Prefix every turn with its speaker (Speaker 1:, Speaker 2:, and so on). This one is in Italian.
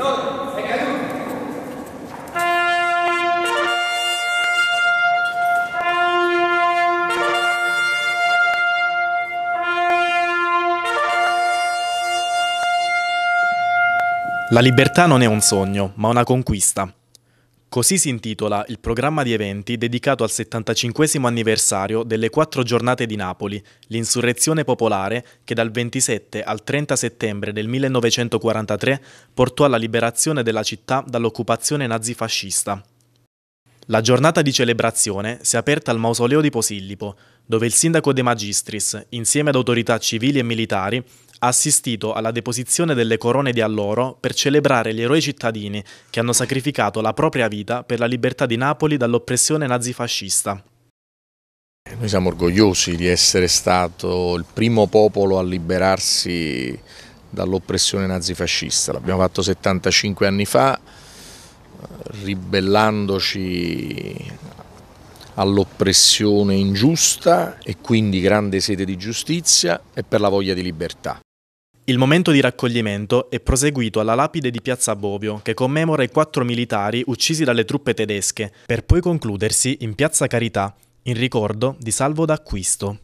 Speaker 1: No, è caduto.
Speaker 2: La libertà non è un sogno, ma una conquista. Così si intitola il programma di eventi dedicato al 75 anniversario delle quattro giornate di Napoli, l'insurrezione popolare che dal 27 al 30 settembre del 1943 portò alla liberazione della città dall'occupazione nazifascista. La giornata di celebrazione si è aperta al mausoleo di Posillipo, dove il sindaco De Magistris, insieme ad autorità civili e militari, ha assistito alla deposizione delle corone di alloro per celebrare gli eroi cittadini che hanno sacrificato la propria vita per la libertà di Napoli dall'oppressione nazifascista.
Speaker 1: Noi siamo orgogliosi di essere stato il primo popolo a liberarsi dall'oppressione nazifascista. L'abbiamo fatto 75 anni fa, ribellandoci all'oppressione ingiusta e quindi grande sete di giustizia e per la voglia di libertà. Il momento di raccoglimento è proseguito alla lapide di Piazza
Speaker 2: Bobbio, che commemora i quattro militari uccisi dalle truppe tedesche, per poi concludersi in Piazza Carità, in ricordo di Salvo d'Acquisto.